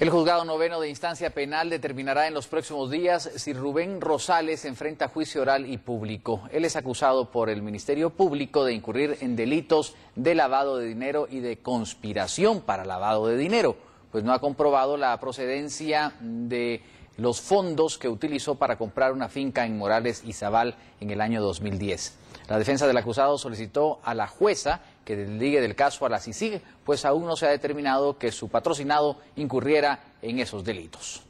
El juzgado noveno de instancia penal determinará en los próximos días si Rubén Rosales enfrenta juicio oral y público. Él es acusado por el Ministerio Público de incurrir en delitos de lavado de dinero y de conspiración para lavado de dinero, pues no ha comprobado la procedencia de los fondos que utilizó para comprar una finca en Morales y Zabal en el año 2010. La defensa del acusado solicitó a la jueza que diga del caso a la CICIG, pues aún no se ha determinado que su patrocinado incurriera en esos delitos.